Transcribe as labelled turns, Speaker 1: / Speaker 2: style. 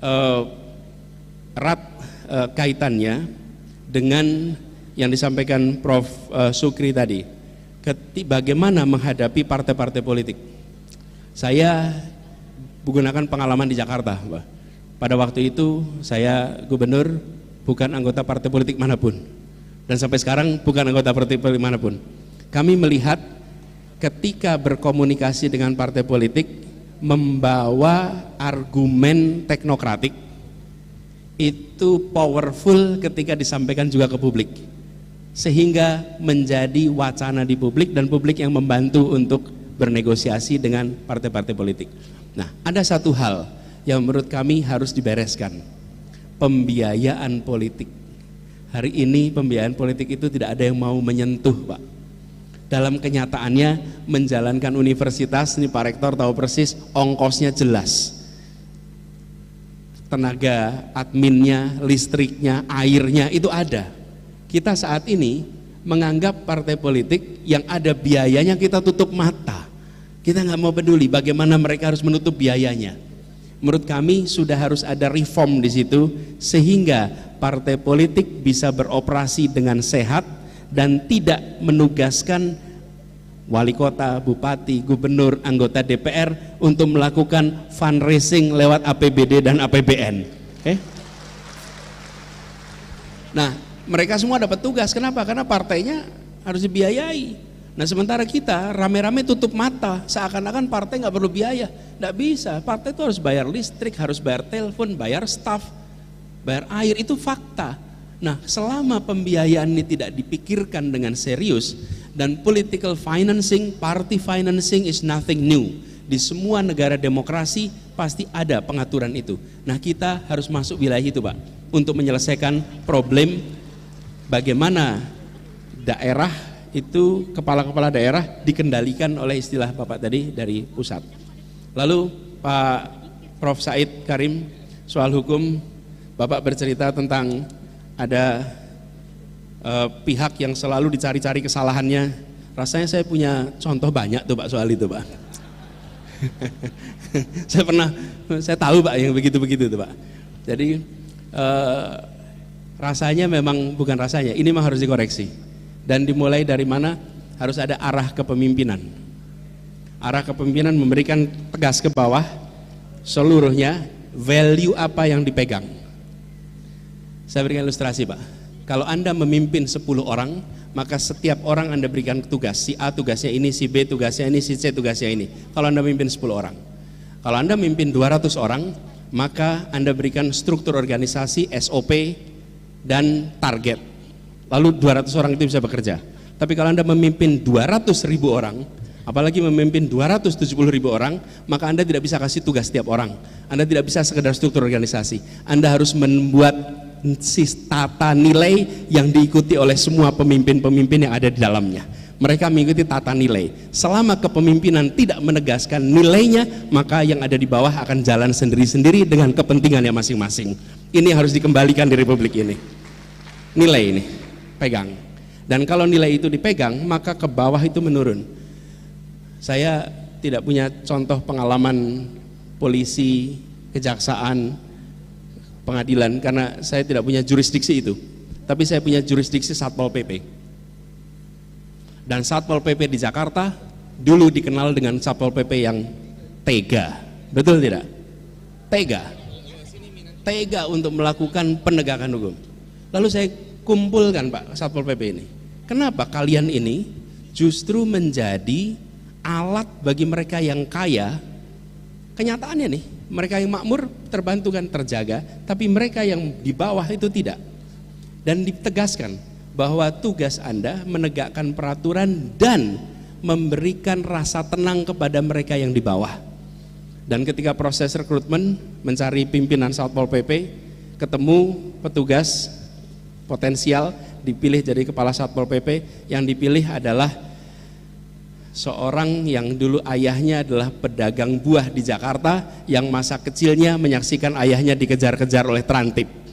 Speaker 1: eh, erat uh, kaitannya dengan yang disampaikan Prof Uh, Sukri tadi. Keti, bagaimana menghadapi partai-partai politik? Saya menggunakan pengalaman di Jakarta, Pada waktu itu saya gubernur bukan anggota partai politik manapun. Dan sampai sekarang bukan anggota partai politik manapun. Kami melihat ketika berkomunikasi dengan partai politik membawa argumen teknokratik itu powerful ketika disampaikan juga ke publik sehingga menjadi wacana di publik dan publik yang membantu untuk bernegosiasi dengan partai-partai politik. Nah, ada satu hal yang menurut kami harus dibereskan. Pembiayaan politik. Hari ini pembiayaan politik itu tidak ada yang mau menyentuh, Pak dalam kenyataannya menjalankan universitas ini Pak Rektor tahu persis ongkosnya jelas tenaga adminnya, listriknya, airnya itu ada kita saat ini menganggap partai politik yang ada biayanya kita tutup mata kita nggak mau peduli bagaimana mereka harus menutup biayanya menurut kami sudah harus ada reform di situ sehingga partai politik bisa beroperasi dengan sehat dan tidak menugaskan wali kota, bupati, gubernur, anggota DPR untuk melakukan fundraising lewat APBD dan APBN. Okay? Nah, mereka semua dapat tugas. Kenapa? Karena partainya harus dibiayai. Nah, sementara kita rame-rame tutup mata, seakan-akan partai nggak perlu biaya. Nggak bisa. Partai itu harus bayar listrik, harus bayar telepon, bayar staff, bayar air. Itu fakta. Nah, selama pembiayaan ini tidak dipikirkan dengan serius dan political financing, party financing is nothing new. Di semua negara demokrasi pasti ada pengaturan itu. Nah, kita harus masuk wilayah itu, Pak, untuk menyelesaikan problem bagaimana daerah itu kepala-kepala daerah dikendalikan oleh istilah Bapak tadi dari pusat. Lalu Pak Prof Said Karim soal hukum Bapak bercerita tentang ada uh, pihak yang selalu dicari-cari kesalahannya. Rasanya saya punya contoh banyak tuh Pak soal itu Pak. saya pernah, saya tahu Pak yang begitu-begitu tuh Pak. Jadi uh, rasanya memang bukan rasanya, ini mah harus dikoreksi. Dan dimulai dari mana? Harus ada arah kepemimpinan. Arah kepemimpinan memberikan tegas ke bawah seluruhnya value apa yang dipegang saya berikan ilustrasi Pak. Kalau Anda memimpin 10 orang, maka setiap orang Anda berikan tugas. Si A tugasnya ini, si B tugasnya ini, si C tugasnya ini. Kalau Anda memimpin 10 orang. Kalau Anda memimpin 200 orang, maka Anda berikan struktur organisasi, SOP, dan target. Lalu 200 orang itu bisa bekerja. Tapi kalau Anda memimpin 200 ribu orang, apalagi memimpin 270 ribu orang, maka Anda tidak bisa kasih tugas setiap orang. Anda tidak bisa sekedar struktur organisasi. Anda harus membuat tata nilai yang diikuti oleh semua pemimpin-pemimpin yang ada di dalamnya. Mereka mengikuti tata nilai. Selama kepemimpinan tidak menegaskan nilainya, maka yang ada di bawah akan jalan sendiri-sendiri dengan kepentingannya masing-masing. Ini harus dikembalikan di republik ini. Nilai ini, pegang. Dan kalau nilai itu dipegang, maka ke bawah itu menurun. Saya tidak punya contoh pengalaman polisi, kejaksaan, pengadilan karena saya tidak punya jurisdiksi itu. Tapi saya punya jurisdiksi Satpol PP. Dan Satpol PP di Jakarta dulu dikenal dengan Satpol PP yang tega. Betul tidak? Tega. Tega untuk melakukan penegakan hukum. Lalu saya kumpulkan Pak Satpol PP ini. Kenapa kalian ini justru menjadi alat bagi mereka yang kaya Kenyataannya nih, mereka yang makmur terbantukan terjaga, tapi mereka yang di bawah itu tidak. Dan ditegaskan bahwa tugas Anda menegakkan peraturan dan memberikan rasa tenang kepada mereka yang di bawah. Dan ketika proses rekrutmen mencari pimpinan Satpol PP, ketemu petugas potensial dipilih jadi kepala Satpol PP, yang dipilih adalah seorang yang dulu ayahnya adalah pedagang buah di Jakarta yang masa kecilnya menyaksikan ayahnya dikejar-kejar oleh terantip